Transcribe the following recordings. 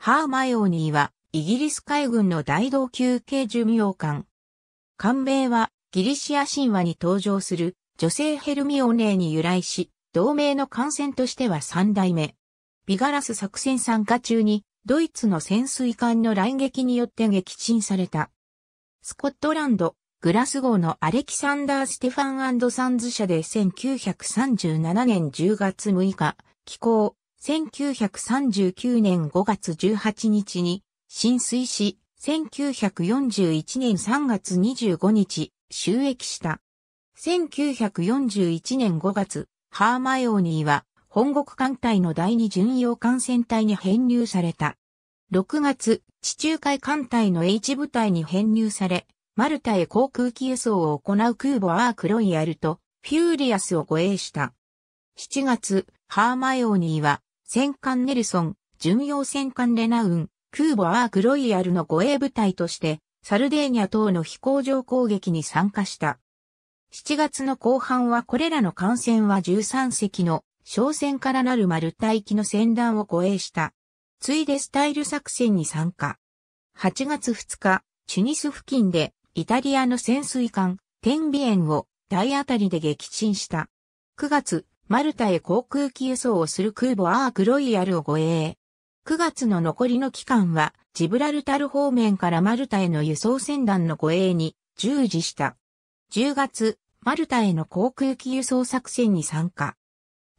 ハーマイオニーは、イギリス海軍の大道級系巡洋艦。艦名は、ギリシア神話に登場する、女性ヘルミオネーに由来し、同盟の艦船としては三代目。ビガラス作戦参加中に、ドイツの潜水艦の来撃によって撃沈された。スコットランド、グラス号のアレキサンダー・ステファンサンズ社で1937年10月6日、寄港、1939年5月18日に浸水し、1941年3月25日、収益した。1941年5月、ハーマイオニーは本国艦隊の第二巡洋艦船隊に編入された。6月、地中海艦隊の H 部隊に編入され、マルタへ航空機輸送を行う空母アークロイヤルとフューリアスを護衛した。7月、ハーマイオニーは戦艦ネルソン、巡洋戦艦レナウン、空母アークロイヤルの護衛部隊として、サルデーニャ等の飛行場攻撃に参加した。7月の後半はこれらの艦船は13隻の商船からなる丸帯機の船団を護衛した。ついでスタイル作戦に参加。8月2日、チュニス付近でイタリアの潜水艦、テンビエンを体当たりで撃沈した。9月、マルタへ航空機輸送をする空母アークロイヤルを護衛。9月の残りの期間は、ジブラルタル方面からマルタへの輸送船団の護衛に従事した。10月、マルタへの航空機輸送作戦に参加。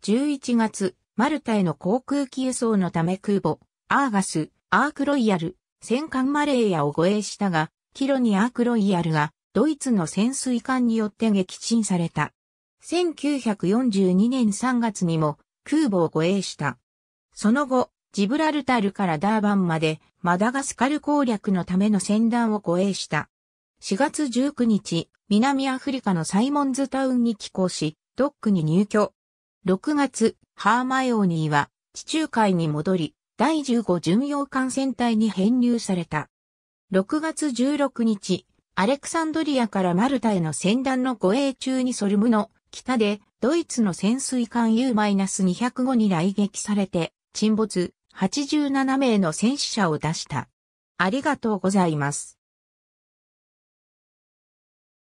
11月、マルタへの航空機輸送のため空母、アーガス、アークロイヤル、戦艦マレーヤを護衛したが、キロニアークロイヤルが、ドイツの潜水艦によって撃沈された。1942年3月にも空母を護衛した。その後、ジブラルタルからダーバンまでマダガスカル攻略のための船団を護衛した。4月19日、南アフリカのサイモンズタウンに寄港し、ドックに入居。6月、ハーマイオニーは地中海に戻り、第15巡洋艦船隊に編入された。6月16日、アレクサンドリアからマルタへの船団の護衛中にソルムの北でドイツの潜水艦 U-205 に来撃されて沈没87名の戦死者を出した。ありがとうございます。